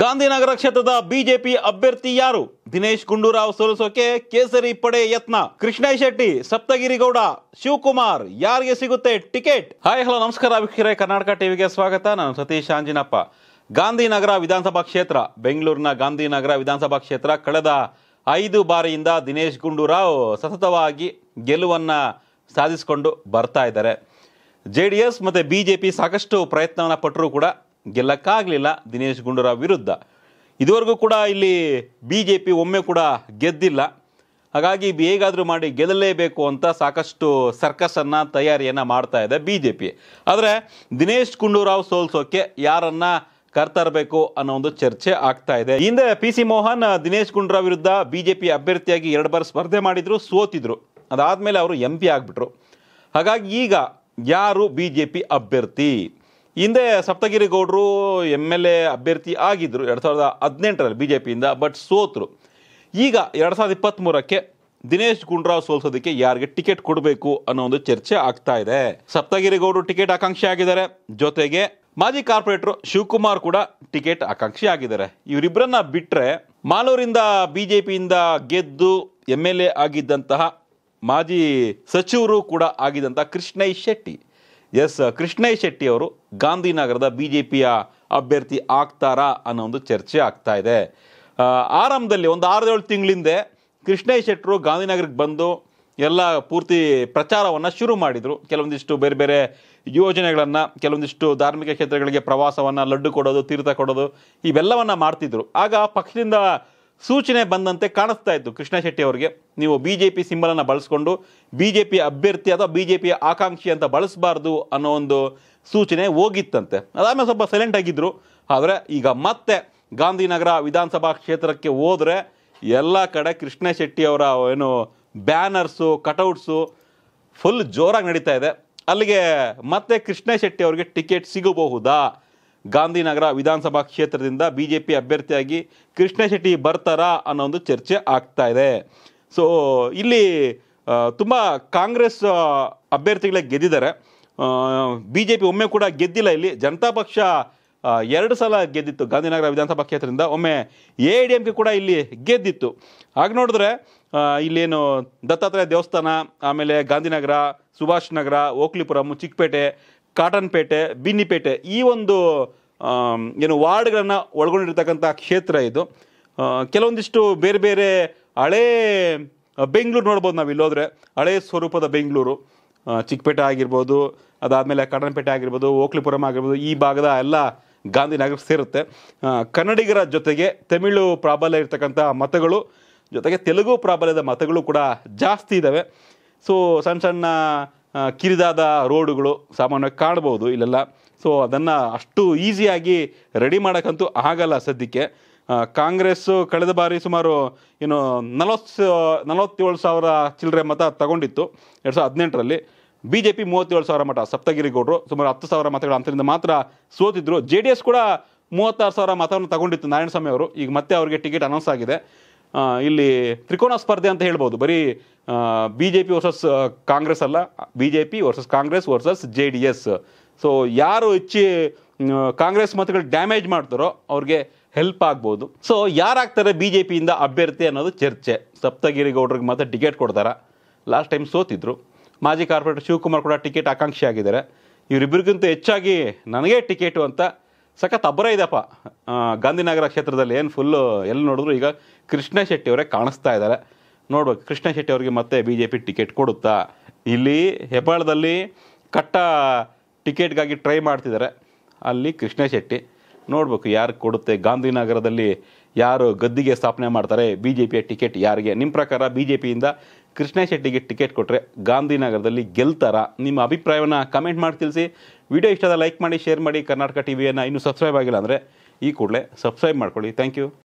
ಗಾಂಧಿನಗರ ಕ್ಷೇತ್ರದ ಬಿಜೆಪಿ ಅಭ್ಯರ್ಥಿ ಯಾರು ದಿನೇಶ್ ಗುಂಡೂರಾವ್ ಸೋಲಿಸೋಕೆ ಕೇಸರಿ ಪಡೆ ಯತ್ನ ಕೃಷ್ಣ ಶೆಟ್ಟಿ ಸಪ್ತಗಿರಿಗೌಡ ಶಿವಕುಮಾರ್ ಯಾರಿಗೆ ಸಿಗುತ್ತೆ ಟಿಕೆಟ್ ಹಾಯ್ ಹಲೋ ನಮಸ್ಕಾರ ವೀಕ್ಷಕರೇ ಕರ್ನಾಟಕ ಟಿವಿಗೆ ಸ್ವಾಗತ ನಾನು ಸತೀಶ್ ಅಂಜಿನಪ್ಪ ಗಾಂಧಿನಗರ ವಿಧಾನಸಭಾ ಕ್ಷೇತ್ರ ಬೆಂಗಳೂರಿನ ಗಾಂಧಿನಗರ ವಿಧಾನಸಭಾ ಕ್ಷೇತ್ರ ಕಳೆದ ಐದು ಬಾರಿಯಿಂದ ದಿನೇಶ್ ಗುಂಡೂರಾವ್ ಸತತವಾಗಿ ಗೆಲುವನ್ನು ಸಾಧಿಸಿಕೊಂಡು ಬರ್ತಾ ಇದ್ದಾರೆ ಜೆ ಡಿ ಎಸ್ ಮತ್ತು ಬಿ ಜೆ ಪಿ ಸಾಕಷ್ಟು ಪ್ರಯತ್ನವನ್ನು ಪಟ್ಟರೂ ಕೂಡ ಗೆಲ್ಲಕ್ಕಾಗಲಿಲ್ಲ ದಿನೇಶ್ ಗುಂಡೂರಾವ್ ವಿರುದ್ಧ ಇದುವರೆಗೂ ಕೂಡ ಇಲ್ಲಿ ಬಿ ಜೆ ಪಿ ಒಮ್ಮೆ ಕೂಡ ಗೆದ್ದಿಲ್ಲ ಹಾಗಾಗಿ ಹೇಗಾದರೂ ಮಾಡಿ ಗೆಲ್ಲಲೇಬೇಕು ಅಂತ ಸಾಕಷ್ಟು ಸರ್ಕಸನ್ನು ತಯಾರಿಯನ್ನು ಮಾಡ್ತಾ ಇದೆ ಬಿ ಜೆ ಪಿ ಆದರೆ ದಿನೇಶ್ ಗುಂಡೂರಾವ್ ಸೋಲ್ಸೋಕ್ಕೆ ಯಾರನ್ನು ಕರ್ತರಬೇಕು ಅನ್ನೋ ಒಂದು ಚರ್ಚೆ ಆಗ್ತಾ ಇದೆ ಹಿಂದೆ ಪಿ ಸಿ ಮೋಹನ್ ದಿನೇಶ್ ಗುಂಡೂರಾವ್ ವಿರುದ್ಧ ಬಿ ಜೆ ಪಿ ಅಭ್ಯರ್ಥಿಯಾಗಿ ಎರಡು ಬಾರಿ ಸ್ಪರ್ಧೆ ಮಾಡಿದರು ಸೋತಿದ್ರು ಅದಾದಮೇಲೆ ಅವರು ಎಂ ಪಿ ಆಗಿಬಿಟ್ರು ಹಾಗಾಗಿ ಈಗ ಯಾರು ಬಿ ಜೆ ಪಿ ಅಭ್ಯರ್ಥಿ ಹಿಂದೆ ಸಪ್ತಗಿರಿ ಗೌಡರು ಎಮ್ ಎಲ್ ಎ ಅಭ್ಯರ್ಥಿ ಆಗಿದ್ದರು ಎರಡು ಸಾವಿರದ ಹದಿನೆಂಟರಲ್ಲಿ ಬಿ ಜೆ ಪಿಯಿಂದ ಬಟ್ ಸೋತರು ಈಗ ಎರಡು ಸಾವಿರದ ಇಪ್ಪತ್ತ್ಮೂರಕ್ಕೆ ದಿನೇಶ್ ಗುಂಡ್ರಾವ್ ಸೋಲ್ಸೋದಕ್ಕೆ ಯಾರಿಗೆ ಟಿಕೆಟ್ ಕೊಡಬೇಕು ಅನ್ನೋ ಒಂದು ಚರ್ಚೆ ಆಗ್ತಾ ಇದೆ ಸಪ್ತಗಿರಿ ಗೌಡರು ಟಿಕೆಟ್ ಆಕಾಂಕ್ಷಿ ಆಗಿದ್ದಾರೆ ಜೊತೆಗೆ ಮಾಜಿ ಕಾರ್ಪೊರೇಟರ್ ಶಿವಕುಮಾರ್ ಕೂಡ ಟಿಕೆಟ್ ಆಕಾಂಕ್ಷಿ ಆಗಿದ್ದಾರೆ ಇವರಿಬ್ಬರನ್ನ ಬಿಟ್ಟರೆ ಮಾಲೂರಿಂದ ಬಿ ಜೆ ಪಿಯಿಂದ ಗೆದ್ದು ಎಮ್ ಎಲ್ ಎ ಆಗಿದ್ದಂತಹ ಮಾಜಿ ಸಚಿವರು ಕೂಡ ಆಗಿದ್ದಂಥ ಕೃಷ್ಣಯ್ ಶೆಟ್ಟಿ ಎಸ್ ಕೃಷ್ಣಯ್ಯ ಶೆಟ್ಟಿ ಅವರು ಗಾಂಧಿನಗರದ ಬಿ ಜೆ ಪಿಯ ಅಭ್ಯರ್ಥಿ ಆಗ್ತಾರಾ ಅನ್ನೋ ಒಂದು ಚರ್ಚೆ ಆಗ್ತಾ ಇದೆ ಆರಂಭದಲ್ಲಿ ಒಂದು ಏಳು ತಿಂಗಳಿಂದೆ ಕೃಷ್ಣಯ್ಯ ಶೆಟ್ಟರು ಗಾಂಧಿನಗರಕ್ಕೆ ಬಂದು ಎಲ್ಲ ಪೂರ್ತಿ ಪ್ರಚಾರವನ್ನು ಶುರು ಮಾಡಿದರು ಕೆಲವೊಂದಿಷ್ಟು ಬೇರೆ ಬೇರೆ ಯೋಜನೆಗಳನ್ನು ಕೆಲವೊಂದಿಷ್ಟು ಧಾರ್ಮಿಕ ಕ್ಷೇತ್ರಗಳಿಗೆ ಪ್ರವಾಸವನ್ನು ಲಡ್ಡು ಕೊಡೋದು ತೀರ್ಥ ಕೊಡೋದು ಇವೆಲ್ಲವನ್ನು ಮಾಡ್ತಿದ್ರು ಆಗ ಪಕ್ಷದಿಂದ ಸೂಚನೆ ಬಂದಂತೆ ಕಾಣಿಸ್ತಾ ಇತ್ತು ಕೃಷ್ಣ ಶೆಟ್ಟಿ ಅವರಿಗೆ ನೀವು ಬಿ ಜೆ ಪಿ ಸಿಂಬಲನ್ನು ಬಳಸ್ಕೊಂಡು ಬಿ ಜೆ ಪಿ ಅಭ್ಯರ್ಥಿ ಅಥವಾ ಬಿ ಜೆ ಪಿ ಆಕಾಂಕ್ಷಿ ಅಂತ ಬಳಸಬಾರ್ದು ಅನ್ನೋ ಒಂದು ಸೂಚನೆ ಹೋಗಿತ್ತಂತೆ ಅದಾದಮೇಲೆ ಸ್ವಲ್ಪ ಸೈಲೆಂಟ್ ಆಗಿದ್ದರು ಆದರೆ ಈಗ ಮತ್ತೆ ಗಾಂಧಿನಗರ ವಿಧಾನಸಭಾ ಕ್ಷೇತ್ರಕ್ಕೆ ಹೋದರೆ ಎಲ್ಲ ಕಡೆ ಕೃಷ್ಣ ಶೆಟ್ಟಿ ಅವರ ಏನು ಬ್ಯಾನರ್ಸು ಕಟೌಟ್ಸು ಫುಲ್ ಜೋರಾಗಿ ನಡೀತಾ ಇದೆ ಅಲ್ಲಿಗೆ ಮತ್ತೆ ಕೃಷ್ಣ ಶೆಟ್ಟಿ ಅವರಿಗೆ ಟಿಕೆಟ್ ಸಿಗಬಹುದಾ ಗಾಂಧಿನಗರ ವಿಧಾನಸಭಾ ಕ್ಷೇತ್ರದಿಂದ ಬಿ ಜೆ ಪಿ ಅಭ್ಯರ್ಥಿಯಾಗಿ ಕೃಷ್ಣ ಶೆಟ್ಟಿ ಬರ್ತಾರಾ ಅನ್ನೋ ಒಂದು ಚರ್ಚೆ ಆಗ್ತಾ ಇದೆ ಸೊ ಇಲ್ಲಿ ತುಂಬ ಕಾಂಗ್ರೆಸ್ ಅಭ್ಯರ್ಥಿಗಳೇ ಗೆದ್ದಿದ್ದಾರೆ ಬಿ ಜೆ ಪಿ ಒಮ್ಮೆ ಕೂಡ ಗೆದ್ದಿಲ್ಲ ಇಲ್ಲಿ ಜನತಾ ಪಕ್ಷ ಎರಡು ಸಲ ಗೆದ್ದಿತ್ತು ಗಾಂಧಿನಗರ ವಿಧಾನಸಭಾ ಕ್ಷೇತ್ರದಿಂದ ಒಮ್ಮೆ ಎ ಡಿ ಎಂ ಕೆ ಕೂಡ ಇಲ್ಲಿ ಗೆದ್ದಿತ್ತು ಆಗ ನೋಡಿದ್ರೆ ಇಲ್ಲೇನು ದತ್ತಾತ್ರೇಯ ದೇವಸ್ಥಾನ ಆಮೇಲೆ ಗಾಂಧಿನಗರ ಸುಭಾಷ್ ನಗರ ಓಕ್ಲಿಪುರಂ ಚಿಕ್ಕಪೇಟೆ ಕಾಟನ್ಪೇಟೆ ಬಿನ್ನಿಪೇಟೆ ಈ ಒಂದು ಏನು ವಾರ್ಡ್ಗಳನ್ನು ಒಳಗೊಂಡಿರ್ತಕ್ಕಂಥ ಕ್ಷೇತ್ರ ಇದು ಕೆಲವೊಂದಿಷ್ಟು ಬೇರೆ ಬೇರೆ ಹಳೇ ಬೆಂಗಳೂರು ನೋಡ್ಬೋದು ನಾವು ಇಲ್ಲೋದ್ರೆ ಹಳೇ ಸ್ವರೂಪದ ಬೆಂಗಳೂರು ಚಿಕ್ಕಪೇಟೆ ಆಗಿರ್ಬೋದು ಅದಾದಮೇಲೆ ಕಾಟನ್ಪೇಟೆ ಆಗಿರ್ಬೋದು ಓಕ್ಲಿಪುರಂ ಆಗಿರ್ಬೋದು ಈ ಭಾಗದ ಎಲ್ಲ ಗಾಂಧಿನಗರ ಸೇರುತ್ತೆ ಕನ್ನಡಿಗರ ಜೊತೆಗೆ ತಮಿಳು ಪ್ರಾಬಲ್ಯ ಇರ್ತಕ್ಕಂಥ ಮತಗಳು ಜೊತೆಗೆ ತೆಲುಗು ಪ್ರಾಬಲ್ಯದ ಮತಗಳು ಕೂಡ ಜಾಸ್ತಿ ಇದ್ದಾವೆ ಸೊ ಸಣ್ಣ ಸಣ್ಣ ಕಿರಿದಾದ ರೋಡುಗಳು ಸಾಮಾನ್ಯವಾಗಿ ಕಾಣ್ಬೋದು ಇಲ್ಲೆಲ್ಲ ಸೊ ಅದನ್ನು ಅಷ್ಟು ಈಸಿಯಾಗಿ ರೆಡಿ ಮಾಡೋಕ್ಕಂತೂ ಆಗಲ್ಲ ಸದ್ಯಕ್ಕೆ ಕಾಂಗ್ರೆಸ್ಸು ಕಳೆದ ಬಾರಿ ಸುಮಾರು ಏನು ನಲವತ್ತು ನಲವತ್ತೇಳು ಸಾವಿರ ಚಿಲ್ಲರೆ ಮತ ತಗೊಂಡಿತ್ತು ಎರಡು ಸಾವಿರದ ಹದಿನೆಂಟರಲ್ಲಿ ಬಿ ಜೆ ಪಿ ಮೂವತ್ತೇಳು ಸಾವಿರ ಮತ ಸಪ್ತಗಿರಿ ಗೌಡರು ಸುಮಾರು ಹತ್ತು ಸಾವಿರ ಮತಗಳ ಅಂತರಿಂದ ಮಾತ್ರ ಸೋತಿದ್ರು ಜೆ ಡಿ ಎಸ್ ಕೂಡ ಮೂವತ್ತಾರು ಸಾವಿರ ಮತವನ್ನು ತಗೊಂಡಿತ್ತು ನಾರಾಯಣಸ್ವಾಮಿ ಅವರು ಈಗ ಮತ್ತೆ ಅವರಿಗೆ ಟಿಕೆಟ್ ಅನೌನ್ಸ್ ಆಗಿದೆ ಇಲ್ಲಿ ತ್ರಿಕೋನ ಸ್ಪರ್ಧೆ ಅಂತ ಹೇಳ್ಬೋದು ಬರೀ B J P versus Congress ಅಲ್ಲ B J P versus Congress versus J D S so ಯಾರು ಹೆಚ್ಚಿ ಕಾಂಗ್ರೆಸ್ ಮತಗಳು ಡ್ಯಾಮೇಜ್ ಮಾಡ್ತಾರೋ ಅವ್ರಿಗೆ ಹೆಲ್ಪ್ ಆಗ್ಬೋದು ಸೊ ಯಾರಾಗ್ತಾರೆ ಬಿ ಜೆ ಪಿಯಿಂದ ಅಭ್ಯರ್ಥಿ ಅನ್ನೋದು ಚರ್ಚೆ ಸಪ್ತಗಿರಿಗೌಡರಿಗೆ ಮಾತ್ರ ಟಿಕೆಟ್ ಕೊಡ್ತಾರ ಲಾಸ್ಟ್ ಟೈಮ್ ಸೋತಿದ್ರು ಮಾಜಿ ಕಾರ್ಪೊರೇಟರ್ ಶಿವಕುಮಾರ್ ಕೂಡ ಟಿಕೆಟ್ ಆಕಾಂಕ್ಷಿ ಆಗಿದ್ದಾರೆ ಇವರಿಬ್ಬರಿಗಿಂತ ಹೆಚ್ಚಾಗಿ ನನಗೇ ಟಿಕೆಟು ಅಂತ ಸಖತ್ ಅಬ್ಬರ ಇದೆಪ್ಪ ಗಾಂಧಿನಗರ ಕ್ಷೇತ್ರದಲ್ಲಿ ಏನು ಫುಲ್ಲು ಎಲ್ಲಿ ನೋಡಿದ್ರು ಈಗ ಕೃಷ್ಣ ಶೆಟ್ಟಿ ಅವರೇ ಕಾಣಿಸ್ತಾ ಇದ್ದಾರೆ ನೋಡ್ಬೇಕು ಕೃಷ್ಣ ಶೆಟ್ಟಿ ಅವರಿಗೆ ಮತ್ತೆ ಬಿ ಜೆ ಪಿ ಟಿಕೆಟ್ ಕೊಡುತ್ತಾ ಇಲ್ಲಿ ಹೆಬ್ಬಾಳದಲ್ಲಿ ಕಟ್ಟ ಟಿಕೆಟ್ಗಾಗಿ ಟ್ರೈ ಮಾಡ್ತಿದ್ದಾರೆ ಅಲ್ಲಿ ಕೃಷ್ಣ ಶೆಟ್ಟಿ ನೋಡ್ಬೇಕು ಯಾರು ಕೊಡುತ್ತೆ ಗಾಂಧಿನಗರದಲ್ಲಿ ಯಾರು ಗದ್ದಿಗೆ ಸ್ಥಾಪನೆ ಮಾಡ್ತಾರೆ ಬಿ ಜೆ ಪಿಯ ಟಿಕೆಟ್ ಯಾರಿಗೆ ನಿಮ್ಮ ಪ್ರಕಾರ ಬಿ ಜೆ ಪಿಯಿಂದ ಕೃಷ್ಣ ಶೆಟ್ಟಿಗೆ ಟಿಕೆಟ್ ಕೊಟ್ಟರೆ ಗಾಂಧಿನಗರದಲ್ಲಿ ಗೆಲ್ತಾರ ನಿಮ್ಮ ಅಭಿಪ್ರಾಯವನ್ನು ಕಮೆಂಟ್ ಮಾಡಿ ತಿಳಿಸಿ ವಿಡಿಯೋ ಇಷ್ಟದ ಲೈಕ್ ಮಾಡಿ ಶೇರ್ ಮಾಡಿ ಕರ್ನಾಟಕ ಟಿ ವಿಯನ್ನು ಇನ್ನೂ ಸಬ್ಸ್ಕ್ರೈಬ್ ಆಗಿಲ್ಲ ಅಂದರೆ ಈ ಕೂಡಲೇ ಸಬ್ಸ್ಕ್ರೈಬ್ ಮಾಡ್ಕೊಳ್ಳಿ ಥ್ಯಾಂಕ್ ಯು